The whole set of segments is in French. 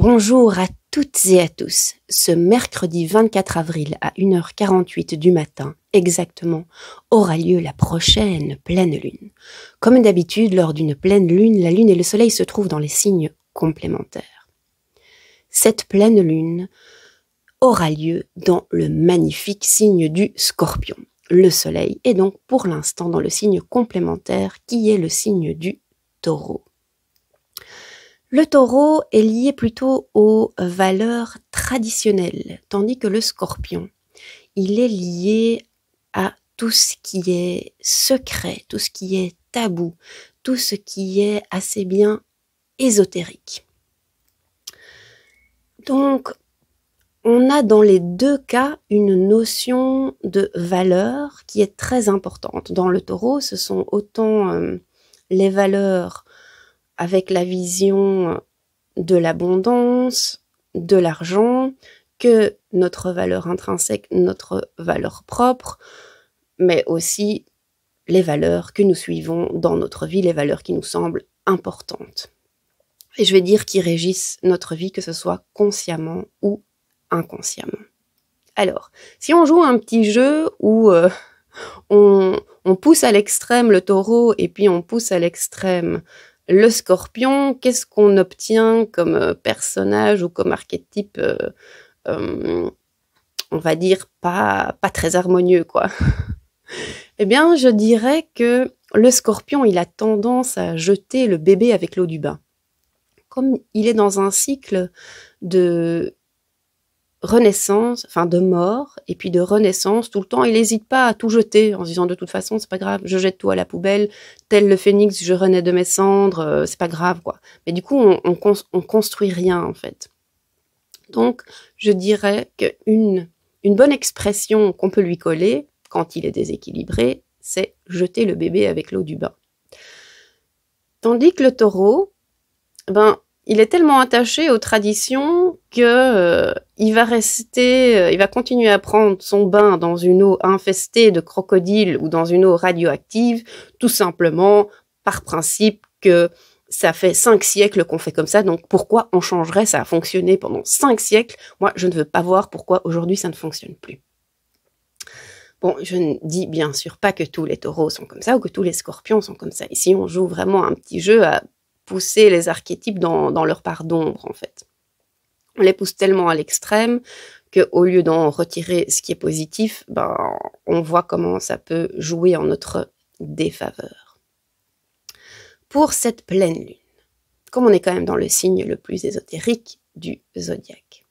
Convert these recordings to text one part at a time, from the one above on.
Bonjour à toutes et à tous. Ce mercredi 24 avril à 1h48 du matin, exactement, aura lieu la prochaine pleine lune. Comme d'habitude, lors d'une pleine lune, la lune et le soleil se trouvent dans les signes complémentaires. Cette pleine lune aura lieu dans le magnifique signe du scorpion. Le soleil est donc pour l'instant dans le signe complémentaire qui est le signe du taureau. Le taureau est lié plutôt aux valeurs traditionnelles, tandis que le scorpion, il est lié à tout ce qui est secret, tout ce qui est tabou, tout ce qui est assez bien ésotérique. Donc, on a dans les deux cas une notion de valeur qui est très importante. Dans le taureau, ce sont autant euh, les valeurs avec la vision de l'abondance, de l'argent, que notre valeur intrinsèque, notre valeur propre, mais aussi les valeurs que nous suivons dans notre vie, les valeurs qui nous semblent importantes. Et je vais dire qui régissent notre vie, que ce soit consciemment ou inconsciemment. Alors, si on joue un petit jeu où euh, on, pousse à l'extrême le taureau et puis on pousse à l'extrême le scorpion, qu'est-ce qu'on obtient comme euh, personnage ou comme archétype, euh, euh, on va dire, pas, pas très harmonieux, quoi Eh bien, je dirais que le scorpion, il a tendance à jeter le bébé avec l'eau du bain. Comme il est dans un cycle de renaissance, enfin de mort, et puis de renaissance tout le temps. Il n'hésite pas à tout jeter en se disant de toute façon, c'est pas grave, je jette tout à la poubelle, tel le phénix, je renais de mes cendres, euh, c'est pas grave quoi. Mais du coup, on, on, construit rien en fait. Donc, je dirais qu'une une bonne expression qu'on peut lui coller quand il est déséquilibré, c'est jeter le bébé avec l'eau du bain. Tandis que le taureau, ben, il est tellement attaché aux traditions que euh, il va rester, euh, il va continuer à prendre son bain dans une eau infestée de crocodiles ou dans une eau radioactive, tout simplement par principe que ça fait cinq siècles qu'on fait comme ça, donc pourquoi on changerait Ça a fonctionné pendant cinq siècles. Moi, je ne veux pas voir pourquoi aujourd'hui ça ne fonctionne plus. Bon, je ne dis bien sûr pas que tous les taureaux sont comme ça ou que tous les scorpions sont comme ça. Ici, on joue vraiment un petit jeu à pousser les archétypes dans, leur part d'ombre, en fait. On les pousse tellement à l'extrême qu'au lieu d'en retirer ce qui est positif, ben, on voit comment ça peut jouer en notre défaveur. Pour cette pleine lune, comme on est quand même dans le signe le plus ésotérique du zodiaque,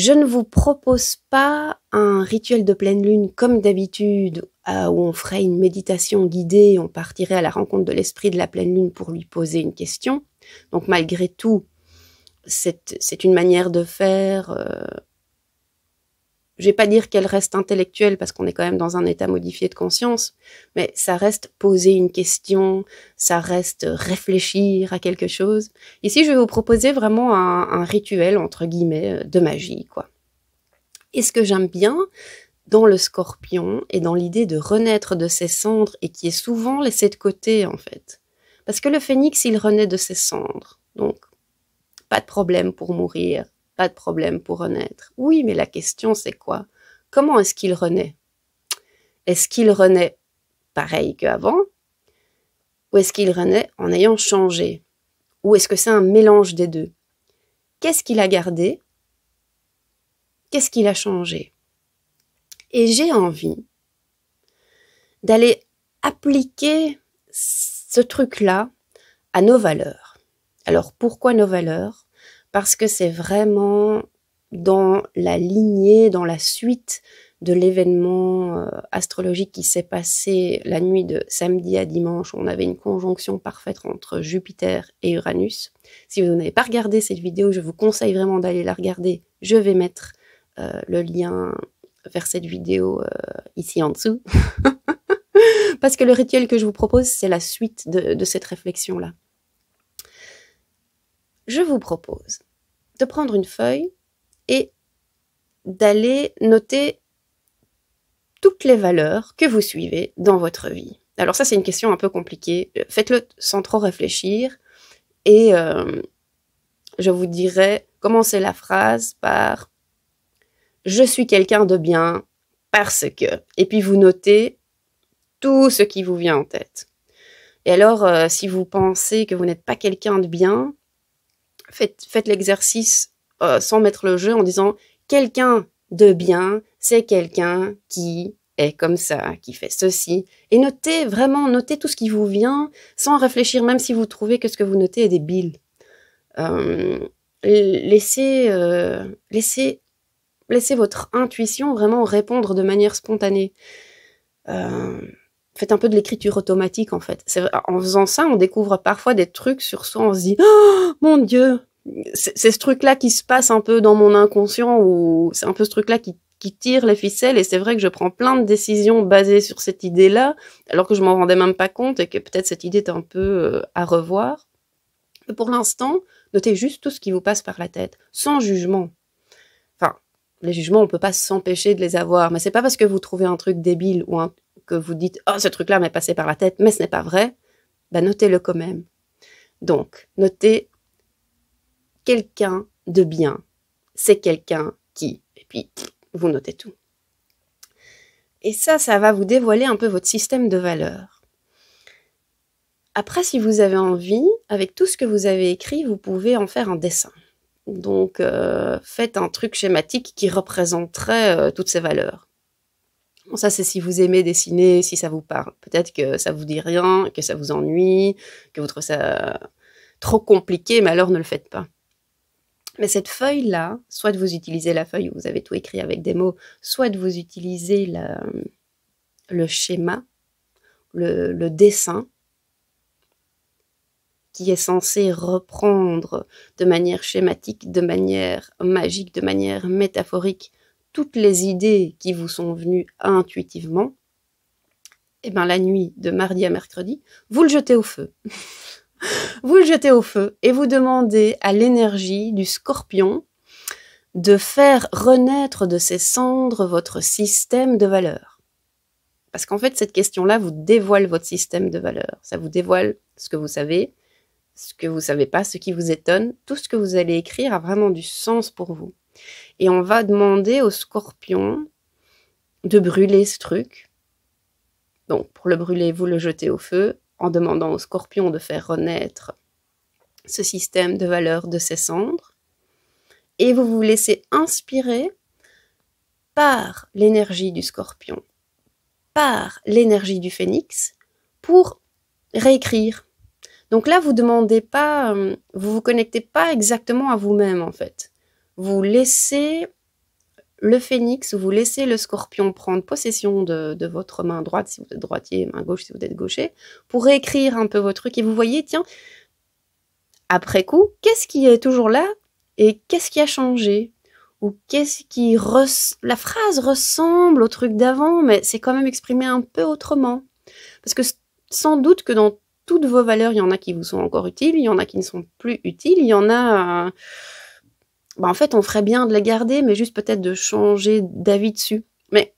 je ne vous propose pas un rituel de pleine lune comme d'habitude, euh, où on ferait une méditation guidée, on partirait à la rencontre de l'esprit de la pleine lune pour lui poser une question. Donc malgré tout, c'est une manière de faire euh, je vais pas dire qu'elle reste intellectuelle parce qu'on est quand même dans un état modifié de conscience, mais ça reste poser une question, ça reste réfléchir à quelque chose. Ici, je vais vous proposer vraiment un, rituel, entre guillemets, de magie, quoi. Et ce que j'aime bien dans le scorpion et dans l'idée de renaître de ses cendres et qui est souvent laissé de côté, en fait. Parce que le phénix, il renaît de ses cendres. Donc, pas de problème pour mourir, pas de problème pour renaître. Oui, mais la question c'est quoi Comment est-ce qu'il renaît Est-ce qu'il renaît pareil qu'avant Ou est-ce qu'il renaît en ayant changé Ou est-ce que c'est un mélange des deux Qu'est-ce qu'il a gardé Qu'est-ce qu'il a changé Et j'ai envie d'aller appliquer ce truc-là à nos valeurs. Alors pourquoi nos valeurs parce que c'est vraiment dans la lignée, dans la suite de l'événement euh, astrologique qui s'est passé la nuit de samedi à dimanche. On avait une conjonction parfaite entre Jupiter et Uranus. Si vous n'avez pas regardé cette vidéo, je vous conseille vraiment d'aller la regarder. Je vais mettre euh, le lien vers cette vidéo euh, ici en dessous. Parce que le rituel que je vous propose, c'est la suite de cette réflexion-là je vous propose de prendre une feuille et d'aller noter toutes les valeurs que vous suivez dans votre vie. Alors ça, c'est une question un peu compliquée. Faites-le sans trop réfléchir. Et euh, je vous dirais, commencez la phrase par ⁇ Je suis quelqu'un de bien parce que ⁇ Et puis vous notez tout ce qui vous vient en tête. Et alors, euh, si vous pensez que vous n'êtes pas quelqu'un de bien, faites, faites l'exercice euh, sans mettre le jeu en disant quelqu'un de bien, c'est quelqu'un qui est comme ça, qui fait ceci. Et notez vraiment, notez tout ce qui vous vient sans réfléchir, même si vous trouvez que ce que vous notez est débile. Euh, laissez, euh, laissez votre intuition vraiment répondre de manière spontanée. Euh, faites un peu de l'écriture automatique en fait. En faisant ça, on découvre parfois des trucs sur soi, on se dit oh, mon Dieu, c'est ce truc-là qui se passe un peu dans mon inconscient ou c'est un peu ce truc-là qui, tire les ficelles et c'est vrai que je prends plein de décisions basées sur cette idée-là alors que je m'en rendais même pas compte et que peut-être cette idée est un peu euh, à revoir. pour l'instant, notez juste tout ce qui vous passe par la tête, sans jugement. Enfin, les jugements, on peut pas s'empêcher de les avoir, mais c'est pas parce que vous trouvez un truc débile ou un, que vous dites Oh, ce truc-là m'est passé par la tête, mais ce n'est pas vrai, ben notez-le quand même. Donc, notez quelqu'un de bien. C'est quelqu'un qui. Et puis, vous notez tout. Et ça, ça va vous dévoiler un peu votre système de valeurs. Après, si vous avez envie, avec tout ce que vous avez écrit, vous pouvez en faire un dessin. Donc, euh, faites un truc schématique qui représenterait euh, toutes ces valeurs ça, c'est si vous aimez dessiner, si ça vous parle. Peut-être que ça vous dit rien, que ça vous ennuie, que vous trouvez ça trop compliqué, mais alors ne le faites pas. Mais cette feuille-là, soit vous utilisez la feuille où vous avez tout écrit avec des mots, soit vous utilisez le schéma, le dessin, qui est censé reprendre de manière schématique, de manière magique, de manière métaphorique toutes les idées qui vous sont venues intuitivement, et eh ben, la nuit de mardi à mercredi, vous le jetez au feu. vous le jetez au feu et vous demandez à l'énergie du scorpion de faire renaître de ses cendres votre système de valeurs. Parce qu'en fait, cette question-là vous dévoile votre système de valeurs. Ça vous dévoile ce que vous savez, ce que vous ne savez pas, ce qui vous étonne. Tout ce que vous allez écrire a vraiment du sens pour vous. Et on va demander au scorpion de brûler ce truc. Donc, pour le brûler, vous le jetez au feu en demandant au scorpion de faire renaître ce système de valeurs de ses cendres. Et vous vous laissez inspirer par l'énergie du scorpion, par l'énergie du phénix pour réécrire. Donc là, vous demandez pas, euh, vous vous connectez pas exactement à vous-même en fait vous laissez le phénix, ou vous laissez le scorpion prendre possession de, votre main droite, si vous êtes droitier, main gauche, si vous êtes gaucher, pour réécrire un peu vos trucs. Et vous voyez, tiens, après coup, qu'est-ce qui est toujours là et qu'est-ce qui a changé Ou qu'est-ce qui... La phrase ressemble au truc d'avant, mais c'est quand même exprimé un peu autrement. Parce que sans doute que dans toutes vos valeurs, il y en a qui vous sont encore utiles, il y en a qui ne sont plus utiles, il y en a... Euh, bah, en fait, on ferait bien de la garder, mais juste peut-être de changer d'avis dessus. Mais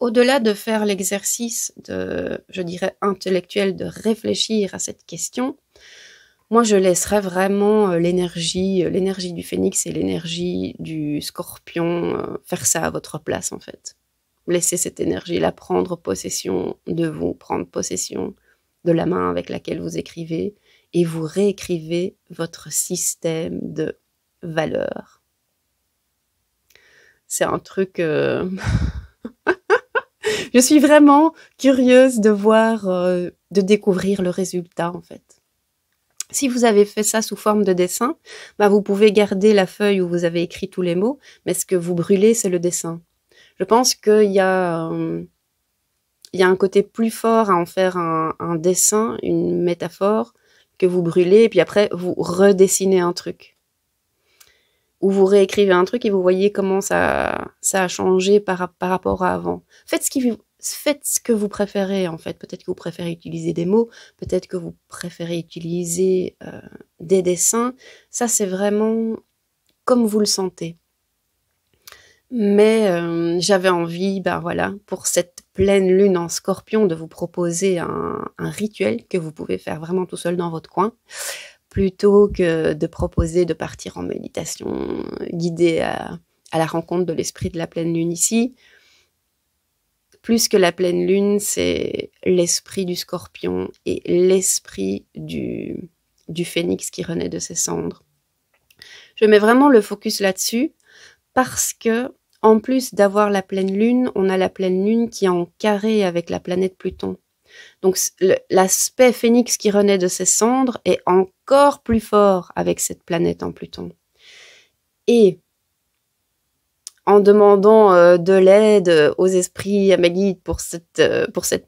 au-delà de faire l'exercice de, je dirais, intellectuel, de réfléchir à cette question, moi, je laisserais vraiment euh, l'énergie, euh, l'énergie du phénix et l'énergie du scorpion euh, faire ça à votre place, en fait. Laissez cette énergie-là prendre possession de vous, prendre possession de la main avec laquelle vous écrivez et vous réécrivez votre système de valeur. C'est un truc... Euh, je suis vraiment curieuse de voir, euh, de découvrir le résultat en fait. Si vous avez fait ça sous forme de dessin, bah vous pouvez garder la feuille où vous avez écrit tous les mots, mais ce que vous brûlez, c'est le dessin. Je pense qu'il y a... Euh, il y a un côté plus fort à en faire un dessin, une métaphore que vous brûlez, et puis après vous redessinez un truc. Ou vous réécrivez un truc et vous voyez comment ça, ça a changé par, par rapport à avant. Faites ce, qui, faites ce que vous préférez, en fait. Peut-être que vous préférez utiliser des mots, peut-être que vous préférez utiliser euh, des dessins. Ça, c'est vraiment comme vous le sentez. Mais euh, j'avais envie, ben voilà, pour cette pleine lune en scorpion, de vous proposer un, un rituel que vous pouvez faire vraiment tout seul dans votre coin plutôt que de proposer de partir en méditation guidée à, la rencontre de l'esprit de la pleine lune ici. Plus que la pleine lune, c'est l'esprit du scorpion et l'esprit du, du phénix qui renaît de ses cendres. Je mets vraiment le focus là-dessus parce que, en plus d'avoir la pleine lune, on a la pleine lune qui est en carré avec la planète Pluton. Donc l'aspect phénix qui renaît de ses cendres est encore plus fort avec cette planète en Pluton. Et en demandant euh, de l'aide euh, aux esprits, à ma guide pour cette,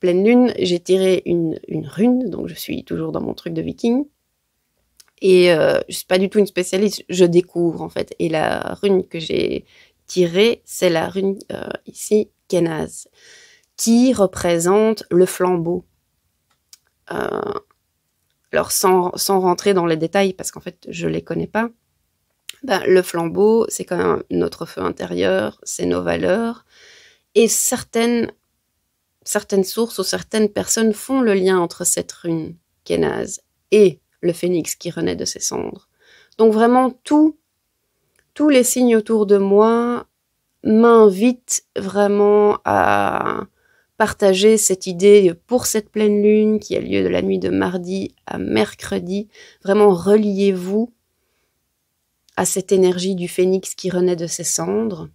pleine lune, j'ai tiré une, rune, donc je suis toujours dans mon truc de viking. Et euh, je ne suis pas du tout une spécialiste, je découvre en fait. Et la rune que j'ai tirée, c'est la rune ici, Kenaz qui représente le flambeau. Euh, alors sans, rentrer dans les détails, parce qu'en fait je ne les connais pas, ben, le flambeau, c'est quand même notre feu intérieur, c'est nos valeurs, et certaines, certaines sources ou certaines personnes font le lien entre cette rune naze et le phénix qui renaît de ses cendres. Donc vraiment tous les signes autour de moi m'invitent vraiment à, partager cette idée pour cette pleine lune qui a lieu de la nuit de mardi à mercredi. Vraiment, reliez-vous à cette énergie du phénix qui renaît de ses cendres.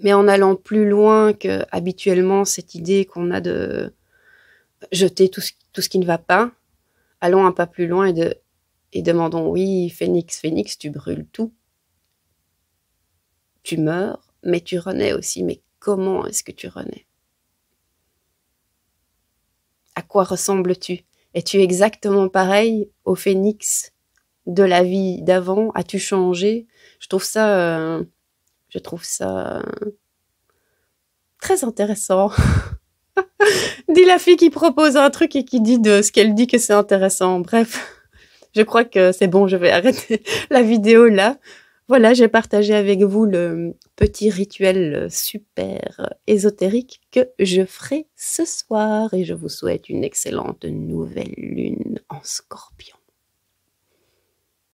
Mais en allant plus loin que habituellement cette idée qu'on a de jeter tout ce, qui ne va pas, allons un pas plus loin et, et demandons oui, phénix, phénix, tu brûles tout. Tu meurs, mais tu renais aussi. Mais comment est-ce que tu renais quoi ressembles-tu Es-tu exactement pareil au phénix de la vie d'avant As-tu changé Je trouve ça, euh, je trouve ça euh, très intéressant. dit la fille qui propose un truc et qui dit de ce qu'elle dit que c'est intéressant. Bref, je crois que c'est bon, je vais arrêter la vidéo là. Voilà, j'ai partagé avec vous le petit rituel euh, super ésotérique que je ferai ce soir et je vous souhaite une excellente nouvelle lune en scorpion.